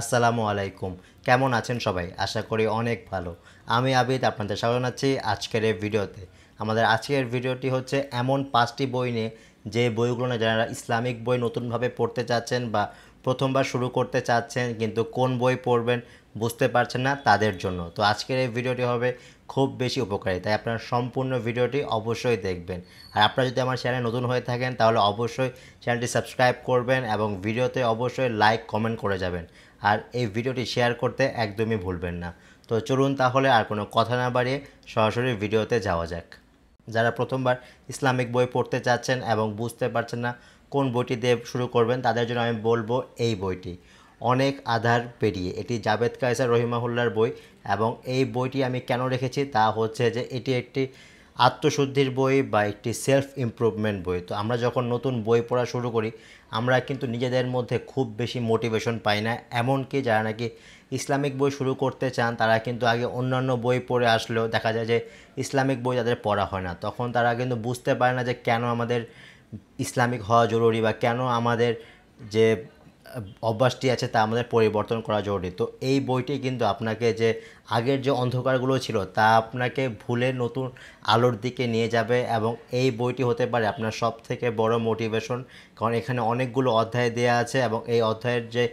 আসসালামু আলাইকুম কেমন আছেন সবাই আশা করি অনেক ভালো আমি আবিদ আপনাদের স্বাগত জানাচ্ছি আজকের এই ভিডিওতে আমাদের আজকের ভিডিওটি হচ্ছে এমন পাঁচটি বই নিয়ে যে বইগুলো না যারা ইসলামিক বই নতুনভাবে পড়তে চাচ্ছেন বা প্রথমবার শুরু করতে চাচ্ছেন কিন্তু কোন বই পড়বেন বুঝতে পারছেন না তাদের জন্য তো আজকের এই ভিডিওটি হবে খুব বেশি উপকারী তাই আপনার সম্পূর্ণ ভিডিওটি অবশ্যই দেখবেন আর আপনারা যদি আমার চ্যানেলে নতুন হয়ে থাকেন তাহলে অবশ্যই চ্যানেলটি সাবস্ক্রাইব করবেন এবং ভিডিওতে অবশ্যই লাইক কমেন্ট করে যাবেন আর এই ভিডিওটি শেয়ার করতে একদমই ভুলবেন না তো চলুন তাহলে আর কোনো কথা না বাড়িয়ে সরাসরি ভিডিওতে যাওয়া যাক যারা প্রথমবার ইসলামিক বই পড়তে চাচ্ছেন এবং বুঝতে পারছেন না কোন বইটি দিয়ে শুরু করবেন তাদের জন্য আমি বলবো এই বইটি অনেক আধার পেরিয়ে এটি জাবেদ কায়সার রহিমাহুল্লার বই এবং এই বইটি আমি কেন রেখেছি তা হচ্ছে যে এটি একটি আত্মশুদ্ধির বই বা একটি সেলফ ইমপ্রুভমেন্ট বই তো আমরা যখন নতুন বই পড়া শুরু করি আমরা কিন্তু নিজেদের মধ্যে খুব বেশি মোটিভেশন পাই না এমনকি যারা নাকি ইসলামিক বই শুরু করতে চান তারা কিন্তু আগে অন্যান্য বই পড়ে আসলেও দেখা যায় যে ইসলামিক বই তাদের পড়া হয় না তখন তারা কিন্তু বুঝতে পারে না যে কেন আমাদের ইসলামিক হওয়া জরুরি বা কেন আমাদের যে অভ্যাসটি আছে তা আমাদের পরিবর্তন করা জরুরি তো এই বইটি কিন্তু আপনাকে যে আগের যে অন্ধকারগুলো ছিল তা আপনাকে ভুলে নতুন আলোর দিকে নিয়ে যাবে এবং এই বইটি হতে পারে আপনার সব থেকে বড় মোটিভেশন কারণ এখানে অনেকগুলো অধ্যায় দেওয়া আছে এবং এই অধ্যায়ের যে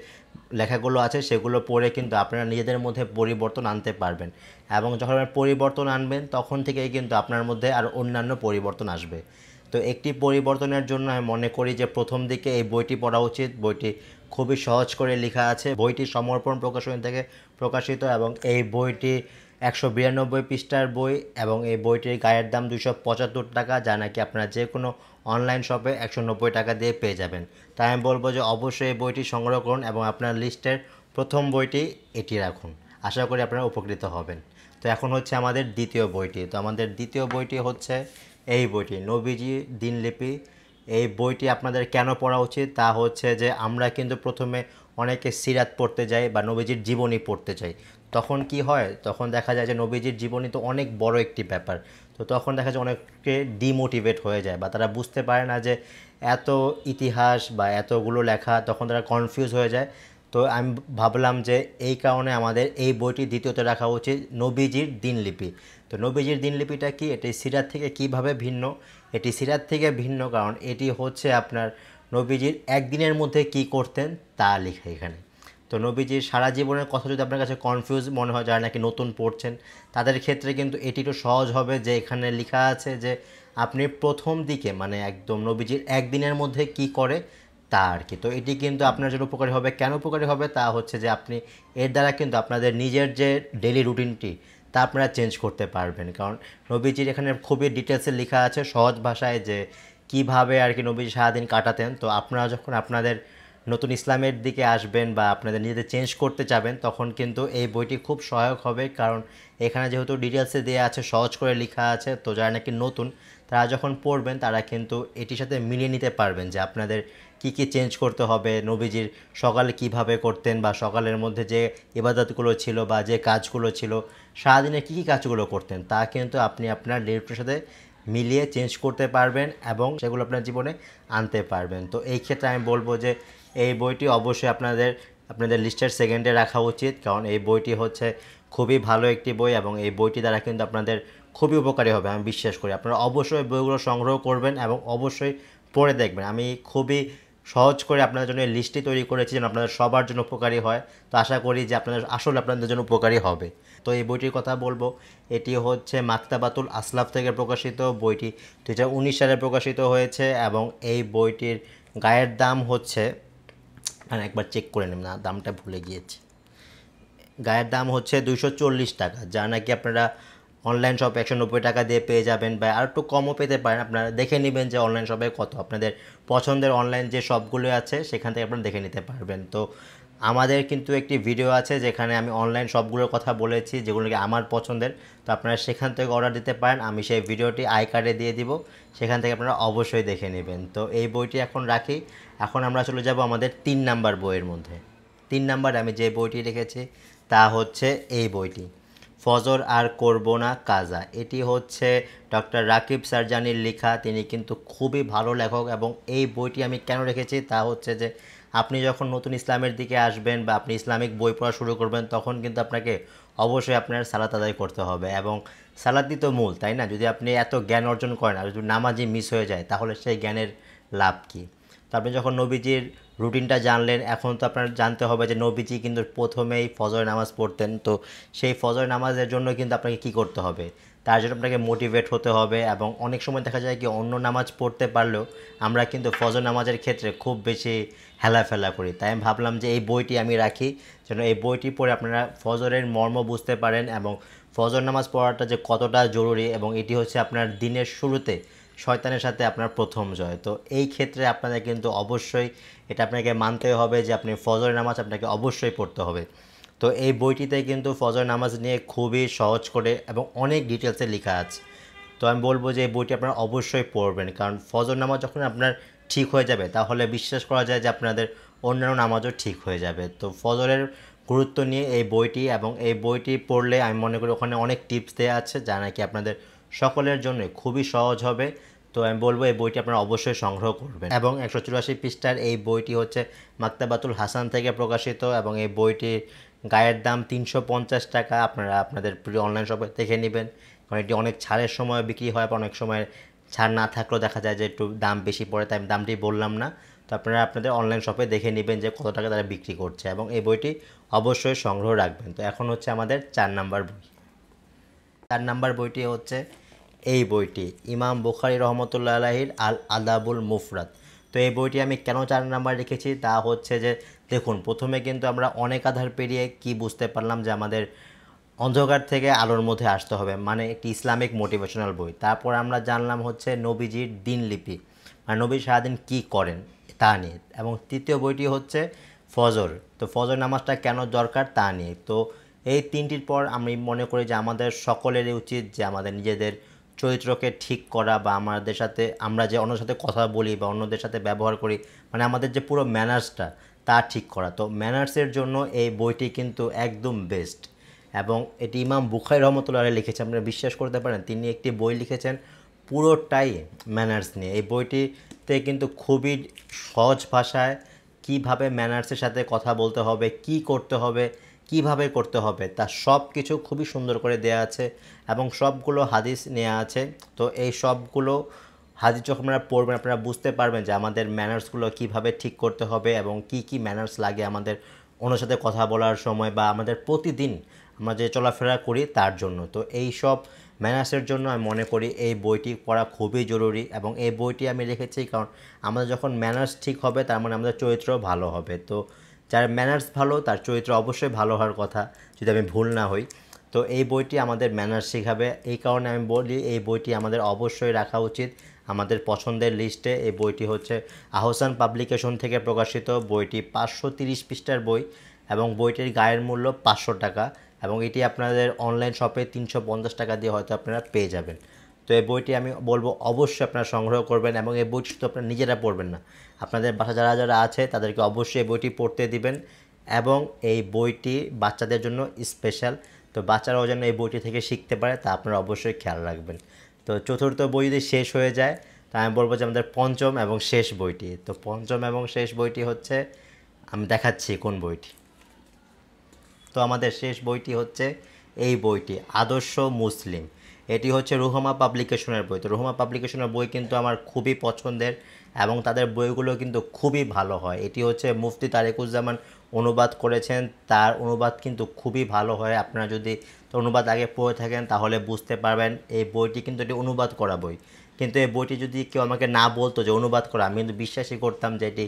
লেখাগুলো আছে সেগুলো পড়ে কিন্তু আপনারা নিজেদের মধ্যে পরিবর্তন আনতে পারবেন এবং যখন পরিবর্তন আনবেন তখন থেকেই কিন্তু আপনার মধ্যে আর অন্যান্য পরিবর্তন আসবে তো একটি পরিবর্তনের জন্য আমি মনে করি যে প্রথম দিকে এই বইটি পড়া উচিত বইটি খুবই সহজ করে লেখা আছে বইটি সমর্পণ প্রকাশনী থেকে প্রকাশিত এবং এই বইটি একশো বিরানব্বই পৃষ্ঠার বই এবং এই বইটির গায়ের দাম দুশো পঁচাত্তর টাকা যা নাকি আপনারা যে কোনো অনলাইন শপে একশো নব্বই টাকা দিয়ে পেয়ে যাবেন তাই আমি বলবো যে অবশ্যই এই বইটি সংগ্রহ করুন এবং আপনার লিস্টের প্রথম বইটি এটি রাখুন আশা করি আপনারা উপকৃত হবেন তো এখন হচ্ছে আমাদের দ্বিতীয় বইটি তো আমাদের দ্বিতীয় বইটি হচ্ছে এই বইটি নবীজি দিনলিপি এই বইটি আপনাদের কেন পড়া উচিত তা হচ্ছে যে আমরা কিন্তু প্রথমে অনেকে সিরাত পড়তে যাই বা নবীজির জীবনী পড়তে চাই তখন কি হয় তখন দেখা যায় যে নবীজির জীবনী তো অনেক বড় একটি ব্যাপার তো তখন দেখা যায় অনেককে ডিমোটিভেট হয়ে যায় বা তারা বুঝতে পারে না যে এত ইতিহাস বা এতগুলো লেখা তখন তারা কনফিউজ হয়ে যায় তো আমি ভাবলাম যে এই কারণে আমাদের এই বইটি দ্বিতীয়তে রাখা উচিত নবীজির দিনলিপি তো নবীজির দিনলিপিটা কি এটি সিরাত থেকে কিভাবে ভিন্ন এটি সিরাত থেকে ভিন্ন কারণ এটি হচ্ছে আপনার নবীজির একদিনের মধ্যে কি করতেন তা লেখা এখানে তো নবীজির সারা জীবনের কথা যদি আপনার কাছে কনফিউজ মনে হয় যারা নাকি নতুন পড়ছেন তাদের ক্ষেত্রে কিন্তু এটি একটু সহজ হবে যে এখানে লেখা আছে যে আপনি প্রথম দিকে মানে একদম নবীজির একদিনের মধ্যে কি করে তা আর কি তো এটি কিন্তু আপনার জন্য উপকারী হবে কেন উপকারী হবে তা হচ্ছে যে আপনি এর দ্বারা কিন্তু আপনাদের নিজের যে ডেলি রুটিনটি তা আপনারা চেঞ্জ করতে পারবেন কারণ নবীজির এখানে খুবই ডিটেলসে লেখা আছে সহজ ভাষায় যে কিভাবে আর কি নবীজি সারাদিন কাটাতেন তো আপনারা যখন আপনাদের নতুন ইসলামের দিকে আসবেন বা আপনাদের নিজেদের চেঞ্জ করতে চাবেন তখন কিন্তু এই বইটি খুব সহায়ক হবে কারণ এখানে যেহেতু ডিটেলসে দেওয়া আছে সহজ করে লেখা আছে তো যারা নাকি নতুন তারা যখন পড়বেন তারা কিন্তু এটির সাথে মিলিয়ে নিতে পারবেন যে আপনাদের কি কি চেঞ্জ করতে হবে নবীজির সকালে কিভাবে করতেন বা সকালের মধ্যে যে ইবাদতগুলো ছিল বা যে কাজগুলো ছিল সারাদিনে কী কী কাজগুলো করতেন তা কিন্তু আপনি আপনার লিফটের সাথে মিলিয়ে চেঞ্জ করতে পারবেন এবং সেগুলো আপনার জীবনে আনতে পারবেন তো এই ক্ষেত্রে আমি বলবো যে এই বইটি অবশ্যই আপনাদের আপনাদের লিস্টের সেকেন্ডে রাখা উচিত কারণ এই বইটি হচ্ছে খুবই ভালো একটি বই এবং এই বইটি দ্বারা কিন্তু আপনাদের খুবই উপকারী হবে আমি বিশ্বাস করি আপনারা অবশ্যই বইগুলো সংগ্রহ করবেন এবং অবশ্যই পড়ে দেখবেন আমি খুবই সহজ করে আপনাদের জন্য এই লিস্টটি তৈরি করেছি যেন আপনাদের সবার জন্য উপকারী হয় তো আশা করি যে আপনাদের আসলে আপনাদের জন্য উপকারী হবে তো এই বইটির কথা বলবো এটি হচ্ছে মাক্তাবাতুল আসলাফ থেকে প্রকাশিত বইটি দু সালে প্রকাশিত হয়েছে এবং এই বইটির গায়ের দাম হচ্ছে মানে একবার চেক করে নেব না দামটা ভুলে গিয়েছে গায়ের দাম হচ্ছে দুশো টাকা যা নাকি আপনারা অনলাইন শপ একশো নব্বই টাকা দিয়ে পেয়ে যাবেন বা আর একটু কমও পেতে পারেন আপনারা দেখে নেবেন যে অনলাইন শপে কত আপনাদের পছন্দের অনলাইন যে শপগুলো আছে সেখান থেকে আপনারা দেখে নিতে পারবেন তো আমাদের কিন্তু একটি ভিডিও আছে যেখানে আমি অনলাইন শপগুলোর কথা বলেছি যেগুলো নাকি আমার পছন্দের তো আপনারা সেখান থেকে অর্ডার দিতে পারেন আমি সেই ভিডিওটি আই কার্ডে দিয়ে দিব সেখান থেকে আপনারা অবশ্যই দেখে নেবেন তো এই বইটি এখন রাখি এখন আমরা চলে যাব আমাদের তিন নাম্বার বইয়ের মধ্যে তিন নাম্বার আমি যে বইটি রেখেছি তা হচ্ছে এই বইটি ফজর আর করব না কাজা এটি হচ্ছে ডক্টর রাকিব সার্জানির লেখা তিনি কিন্তু খুবই ভালো লেখক এবং এই বইটি আমি কেন রেখেছি তা হচ্ছে যে আপনি যখন নতুন ইসলামের দিকে আসবেন বা আপনি ইসলামিক বই পড়া শুরু করবেন তখন কিন্তু আপনাকে অবশ্যই আপনার সালাত আদায় করতে হবে এবং সালাদি তো মূল তাই না যদি আপনি এত জ্ঞান অর্জন করেন আর যদি নামাজি মিস হয়ে যায় তাহলে সেই জ্ঞানের লাভ কী তারপরে যখন নবীজির রুটিনটা জানলেন এখন তো আপনার জানতে হবে যে নবীজি কিন্তু প্রথমেই ফজর নামাজ পড়তেন তো সেই ফজর নামাজের জন্য কিন্তু আপনাকে কি করতে হবে তার জন্য আপনাকে মোটিভেট হতে হবে এবং অনেক সময় দেখা যায় কি অন্য নামাজ পড়তে পারলেও আমরা কিন্তু ফজর নামাজের ক্ষেত্রে খুব বেশি হেলাফেলা করি তাই আমি ভাবলাম যে এই বইটি আমি রাখি যেন এই বইটি পড়ে আপনারা ফজরের মর্ম বুঝতে পারেন এবং ফজর নামাজ পড়াটা যে কতটা জরুরি এবং এটি হচ্ছে আপনার দিনের শুরুতে শয়তানের সাথে আপনার প্রথম জয় তো এই ক্ষেত্রে আপনাদের কিন্তু অবশ্যই এটা আপনাকে মানতে হবে যে আপনি ফজর নামাজ আপনাকে অবশ্যই পড়তে হবে তো এই বইটিতে কিন্তু ফজর নামাজ নিয়ে খুবই সহজ করে এবং অনেক ডিটেলসে লেখা আছে তো আমি বলবো যে এই বইটি আপনারা অবশ্যই পড়বেন কারণ ফজর নামাজ যখন আপনার ঠিক হয়ে যাবে তাহলে বিশ্বাস করা যায় যে আপনাদের অন্যান্য নামাজও ঠিক হয়ে যাবে তো ফজরের গুরুত্ব নিয়ে এই বইটি এবং এই বইটি পড়লে আমি মনে করি ওখানে অনেক টিপস দেওয়া আছে যা নাকি আপনাদের সকলের জন্য খুবই সহজ হবে তো আমি বলবো এই বইটি আপনারা অবশ্যই সংগ্রহ করবেন এবং একশো চুরাশি পৃষ্ঠার এই বইটি হচ্ছে মাক্তাবাতুল হাসান থেকে প্রকাশিত এবং এই বইটির গায়ের দাম তিনশো পঞ্চাশ টাকা আপনারা আপনাদের প্রিয় অনলাইন শপে দেখে নেবেন কারণ এটি অনেক ছাড়ের সময় বিক্রি হয় বা অনেক সময় ছাড় না থাকলেও দেখা যায় যে একটু দাম বেশি পড়ে তাই আমি দামটি বললাম না তো আপনারা আপনাদের অনলাইন শপে দেখে নেবেন যে কত টাকা তারা বিক্রি করছে এবং এই বইটি অবশ্যই সংগ্রহ রাখবেন তো এখন হচ্ছে আমাদের চার নাম্বার বই চার নাম্বার বইটি হচ্ছে এই বইটি ইমাম বুখারি রহমতুল্লাহ আলাহির আল আদাবুল মুফরাত তো এই বইটি আমি কেন চার নাম্বার রেখেছি তা হচ্ছে যে দেখুন প্রথমে কিন্তু আমরা অনেক আধার পেরিয়ে কি বুঝতে পারলাম যে আমাদের অন্ধকার থেকে আলোর মধ্যে আসতে হবে মানে একটি ইসলামিক মোটিভেশনাল বই তারপর আমরা জানলাম হচ্ছে নবীজির দিনলিপি আর মানে নবী সারাদিন কি করেন তা নিয়ে এবং তৃতীয় বইটি হচ্ছে ফজর তো ফজর নামাজটা কেন দরকার তা নিয়ে তো এই তিনটির পর আমি মনে করি যে আমাদের সকলেরই উচিত যে আমাদের নিজেদের চরিত্রকে ঠিক করা বা আমাদের সাথে আমরা যে অন্যদের সাথে কথা বলি বা অন্যদের সাথে ব্যবহার করি মানে আমাদের যে পুরো ম্যানার্সটা তা ঠিক করা তো ম্যানার্সের জন্য এই বইটি কিন্তু একদম বেস্ট এবং এটি ইমাম বুখাই রহমতুল্লাহ লিখেছে আপনারা বিশ্বাস করতে পারেন তিনি একটি বই লিখেছেন পুরোটাই ম্যানার্স নিয়ে এই বইটিতে কিন্তু খুবই সহজ ভাষায় কিভাবে ম্যানার্সের সাথে কথা বলতে হবে কি করতে হবে কিভাবে করতে হবে তার সব কিছু খুবই সুন্দর করে দেয়া আছে এবং সবগুলো হাদিস নেওয়া আছে তো এই সবগুলো হাদিস যখন আপনারা পড়বেন আপনারা বুঝতে পারবেন যে আমাদের ম্যানার্সগুলো কিভাবে ঠিক করতে হবে এবং কি কি ম্যানার্স লাগে আমাদের অন্য সাথে কথা বলার সময় বা আমাদের প্রতিদিন আমরা যে চলাফেরা করি তার জন্য তো এই সব ম্যানার্সের জন্য আমি মনে করি এই বইটি পড়া খুবই জরুরি এবং এই বইটি আমি রেখেছি কারণ আমাদের যখন ম্যানার্স ঠিক হবে তার মানে আমাদের চরিত্র ভালো হবে তো যার ম্যানার্স ভালো তার চরিত্র অবশ্যই ভালো হওয়ার কথা যদি আমি ভুল না হই তো এই বইটি আমাদের ম্যানার্স শেখাবে এই কারণে আমি বলি এই বইটি আমাদের অবশ্যই রাখা উচিত আমাদের পছন্দের লিস্টে এই বইটি হচ্ছে আহসান পাবলিকেশন থেকে প্রকাশিত বইটি পাঁচশো তিরিশ পৃষ্ঠার বই এবং বইটির গায়ের মূল্য পাঁচশো টাকা এবং এটি আপনাদের অনলাইন শপে তিনশো পঞ্চাশ টাকা দিয়ে হয়তো আপনারা পেয়ে যাবেন তো এই বইটি আমি বলবো অবশ্যই আপনারা সংগ্রহ করবেন এবং এই বইটি শুধু আপনারা নিজেরা পড়বেন না আপনাদের বাসা যারা যারা আছে তাদেরকে অবশ্যই এই বইটি পড়তে দিবেন এবং এই বইটি বাচ্চাদের জন্য স্পেশাল তো বাচ্চারাও যেন এই বইটি থেকে শিখতে পারে তা আপনারা অবশ্যই খেয়াল রাখবেন তো চতুর্থ বই যদি শেষ হয়ে যায় তা আমি বলবো যে আমাদের পঞ্চম এবং শেষ বইটি তো পঞ্চম এবং শেষ বইটি হচ্ছে আমি দেখাচ্ছি কোন বইটি তো আমাদের শেষ বইটি হচ্ছে এই বইটি আদর্শ মুসলিম এটি হচ্ছে রোহমা পাবলিকেশনের বই তো রোহমা পাবলিকেশনের বই কিন্তু আমার খুবই পছন্দের এবং তাদের বইগুলো কিন্তু খুবই ভালো হয় এটি হচ্ছে মুফতি তারেকুজ্জামান অনুবাদ করেছেন তার অনুবাদ কিন্তু খুবই ভালো হয় আপনারা যদি অনুবাদ আগে পড়ে থাকেন তাহলে বুঝতে পারবেন এই বইটি কিন্তু এটি অনুবাদ করা বই কিন্তু এই বইটি যদি কেউ আমাকে না বলতো যে অনুবাদ করা আমি কিন্তু বিশ্বাসই করতাম যে এটি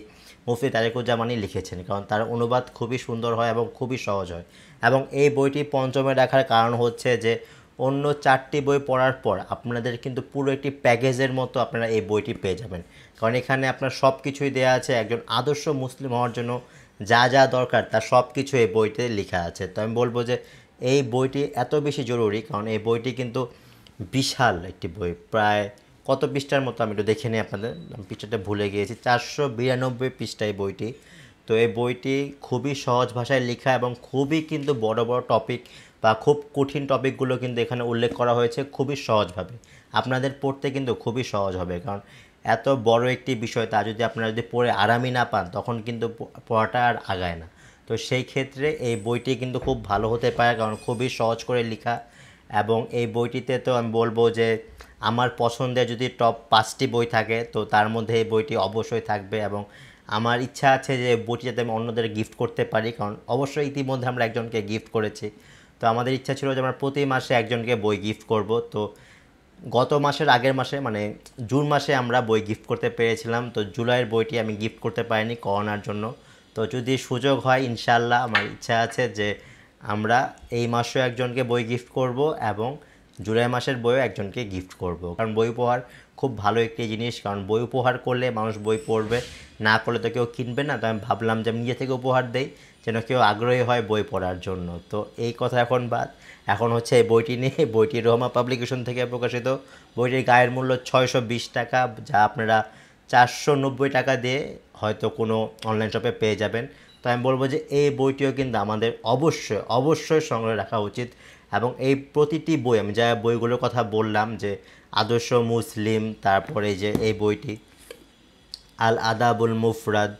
মুফতি তারেকুজ্জামানই লিখেছেন কারণ তার অনুবাদ খুবই সুন্দর হয় এবং খুবই সহজ হয় এবং এই বইটি পঞ্চমে রাখার কারণ হচ্ছে যে অন্য চারটি বই পড়ার পর আপনাদের কিন্তু পুরো একটি প্যাকেজের মতো আপনারা এই বইটি পেয়ে যাবেন কারণ এখানে আপনার সব কিছুই দেওয়া আছে একজন আদর্শ মুসলিম হওয়ার জন্য যা যা দরকার তা সব কিছু এই বইতে লেখা আছে তো আমি বলবো যে এই বইটি এত বেশি জরুরি কারণ এই বইটি কিন্তু বিশাল একটি বই প্রায় কত পৃষ্ঠার মতো আমি একটু দেখে নিই আপনাদের পৃষ্ঠাটা ভুলে গিয়েছি চারশো বিরানব্বই পৃষ্ঠা এই বইটি তো এই বইটি খুবই সহজ ভাষায় লেখা এবং খুবই কিন্তু বড় বড় টপিক বা খুব কঠিন টপিকগুলো কিন্তু এখানে উল্লেখ করা হয়েছে খুবই সহজভাবে আপনাদের পড়তে কিন্তু খুবই সহজ হবে কারণ এত বড় একটি বিষয় তা যদি আপনারা যদি পড়ে আরামই না পান তখন কিন্তু পড়াটা আর আগায় না তো সেই ক্ষেত্রে এই বইটি কিন্তু খুব ভালো হতে পারে কারণ খুবই সহজ করে লেখা এবং এই বইটিতে তো আমি বলবো যে আমার পছন্দের যদি টপ পাঁচটি বই থাকে তো তার মধ্যে এই বইটি অবশ্যই থাকবে এবং আমার ইচ্ছা আছে যে বইটি যাতে আমি অন্যদের গিফট করতে পারি কারণ অবশ্যই ইতিমধ্যে আমরা একজনকে গিফট করেছি তো আমাদের ইচ্ছা ছিল যে আমরা প্রতি মাসে একজনকে বই গিফট করব তো গত মাসের আগের মাসে মানে জুন মাসে আমরা বই গিফট করতে পেরেছিলাম তো জুলাইয়ের বইটি আমি গিফট করতে পারিনি করোনার জন্য তো যদি সুযোগ হয় ইনশাল্লাহ আমার ইচ্ছা আছে যে আমরা এই মাসেও একজনকে বই গিফট করব এবং জুলাই মাসের বইও একজনকে গিফট করব। কারণ বই উপহার খুব ভালো একটি জিনিস কারণ বই উপহার করলে মানুষ বই পড়বে না করলে তো কেউ কিনবে না তো আমি ভাবলাম যে আমি নিজে থেকে উপহার দেই যেন কেউ আগ্রহী হয় বই পড়ার জন্য তো এই কথা এখন বাদ এখন হচ্ছে এই বইটি নিয়ে বইটি রোহমা পাবলিকেশন থেকে প্রকাশিত বইটির গায়ের মূল্য ছয়শো বিশ টাকা যা আপনারা চারশো নব্বই টাকা দিয়ে হয়তো কোনো অনলাইন শপে পেয়ে যাবেন তো আমি বলবো যে এই বইটিও কিন্তু আমাদের অবশ্যই অবশ্যই সংগ্রহে রাখা উচিত এবং এই প্রতিটি বই আমি যা বইগুলোর কথা বললাম যে আদর্শ মুসলিম তারপরে যে এই বইটি আল আদাবুল মুফরাদ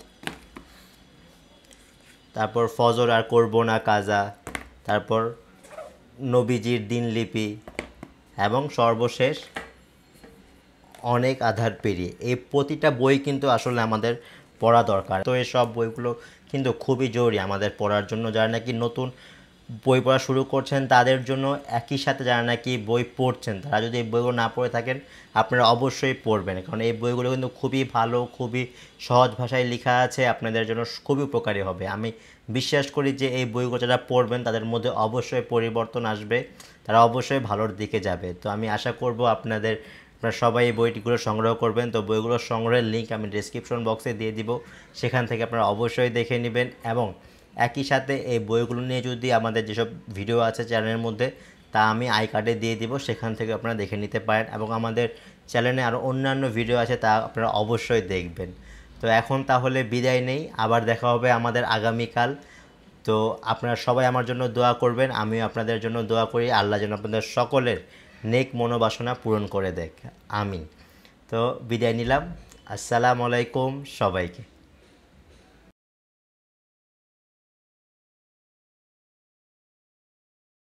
তারপর ফজর আর করবো না কাজা তারপর নবীজির দিনলিপি এবং সর্বশেষ অনেক আধার পেরিয়ে এই প্রতিটা বই কিন্তু আসলে আমাদের পড়া দরকার তো এই সব বইগুলো কিন্তু খুবই জরুরি আমাদের পড়ার জন্য যারা নাকি নতুন বই পড়া শুরু করছেন তাদের জন্য একই সাথে যারা নাকি বই পড়ছেন তারা যদি এই বইগুলো না পড়ে থাকেন আপনারা অবশ্যই পড়বেন কারণ এই বইগুলো কিন্তু খুবই ভালো খুবই সহজ ভাষায় লেখা আছে আপনাদের জন্য খুবই উপকারী হবে আমি বিশ্বাস করি যে এই বইগুলো যারা পড়বেন তাদের মধ্যে অবশ্যই পরিবর্তন আসবে তারা অবশ্যই ভালোর দিকে যাবে তো আমি আশা করব আপনাদের আপনারা সবাই এই বইটিগুলো সংগ্রহ করবেন তো বইগুলো সংগ্রহের লিঙ্ক আমি ডিসক্রিপশন বক্সে দিয়ে দিব সেখান থেকে আপনারা অবশ্যই দেখে নেবেন এবং একই সাথে এই বইগুলো নিয়ে যদি আমাদের যেসব ভিডিও আছে চ্যানেলের মধ্যে তা আমি আই কার্ডে দিয়ে দিব সেখান থেকে আপনারা দেখে নিতে পারেন এবং আমাদের চ্যানেলে আরও অন্যান্য ভিডিও আছে তা আপনারা অবশ্যই দেখবেন তো এখন তাহলে বিদায় নেই আবার দেখা হবে আমাদের আগামীকাল তো আপনারা সবাই আমার জন্য দোয়া করবেন আমি আপনাদের জন্য দোয়া করি আল্লাহ যেন আপনাদের সকলের নেক মনোবাসনা পূরণ করে দেখ আমি তো বিদায় নিলাম আসসালামু আলাইকুম সবাইকে